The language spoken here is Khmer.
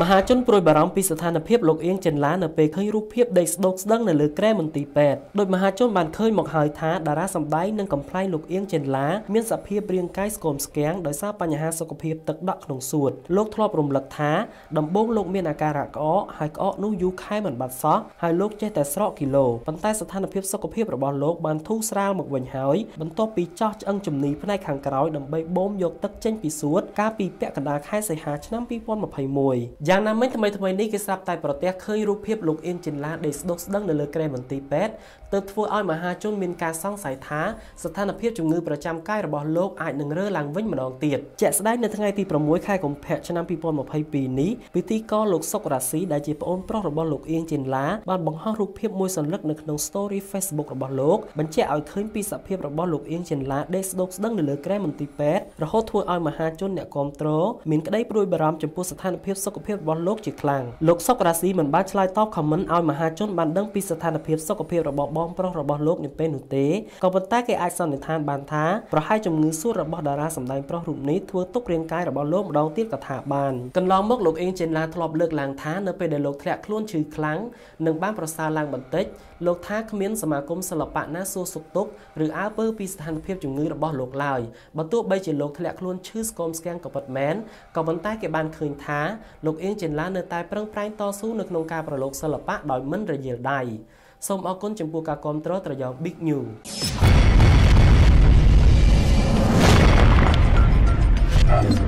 មហាជនប្រួយបារម្ភពីស្ថានភាពលោកអៀងចិនឡានៅពេលឃើញរូបភាពដេកស្ដោកស្ដឹងនៅលើក្រែមន្ទីរពេទ្យដោយមហាជនបានឃើញមកហើយថាតារាសម្ដែងនិងកំ pl ែងលោកអៀងចិនឡាមានសភាពរាងកាយស្គមស្គាំងដោយសារបញ្ហាសុខភាពទឹកដក់ក្នុងសួតលោកធ្លាប់រំលឹកថាដំបូងលោកមានអាការៈក្អកហើយក្អកនោះយូរខែមិនបាត់សោះហើយលោកចេះតែស្រកគីឡូប៉ុន្តែស្ថានភាពសុខភាពរបស់លោកបានធូរស្រាលមកវិញហើយបន្ទាប់ពីចោះឆ្អឹងជំនីផ្នែកខាងក្រោយដើម្បីបូមយកទឹកចេញពីសួតកាលពីពាក់កណ្ដាលខែសីហាឆ្នាំ2021យ៉ាងណាមិញថ្មីថ្មីនេះគេស្រាប់តែប្រទះឃើញរូបភាពលោកអៀនចិនឡាដេកស្ដុកស្ដឹងនៅលើក្រែមន្ទីរពេទ្យទើបធ្វើឲ្យមហាជនមានការសង្ស័យថាស្ថានភាពជំងឺប្រចាំកាយរបស់លោកអាចនឹងរើឡើងវិញម្ដងទៀតជាក់ស្ដែងនៅថ្ងៃទី6ខែកុម្ភៈឆ្នាំ2022នេះពិធីករលោកសុករាស៊ីដែលជាប្អូនប្រុសរបស់លោកអៀងចិនឡាបានបង្ហោះរូបភាពមួយសន្លឹកនៅក្នុង Story Facebook របស់លោកបញ្ជាក់ឲ្យឃើញពីសភាពរបស់លោកអៀងចិនឡាដេកស្ដុកស្ដឹង នៅលើក្រែមន្ទីរពេទ្យរហូតធ្វើឲ្យមហាជនអ្នកគ្រប់គ្រងមានក្តីព្រួយបារម្ភចំពោះស្ថានភាពសុខភាពភាពរបស់លោកជាខ្លាំងលោកសុករាស៊ីមិនបានឆ្លើយតបខមមិនឲ្យមហាជនបានដឹងពីស្ថានភាពសុខភាពរបស់បងប្រុសរបស់លោកនាពេលនោះទេក៏ប៉ុន្តែគេអាចសន្និដ្ឋានបានថាប្រហែលជំងឺសួតរបស់តារាសម្ដែងប្រុសរូបនេះធ្វើទុករាងកាយរបស់លោកម្ដងទៀតក៏ថាបានកន្លងមកលោកអេងចេនឡាធ្លាប់លើកឡើងថានៅពេលដែលលោកធ្លាក់ខ្លួនឈឺខ្លាំងនិងបានប្រសើរឡើងបន្តិចលោកថាគ្មាន សមាគមសិល្បៈណាសួរសុខទុក្ខឬអើពើពីស្ថានភាពជំងឺរបស់លោកឡើយបើទោះបីជាលោកធ្លាក់ខ្លួនឈឺស្គមស្គាំងក៏ពិតមែនក៏ប៉ុន្តែគេបានឃើញថាលោកអៀងចិនឡានៅតែប្រឹងប្រែងតស៊ូនៅក្នុងការប្រឡូកសិល្បៈដោយមិនរយិលដៃសូមអរគុណចំពោះការគ្រប់គ្រងត្រយង Big News អ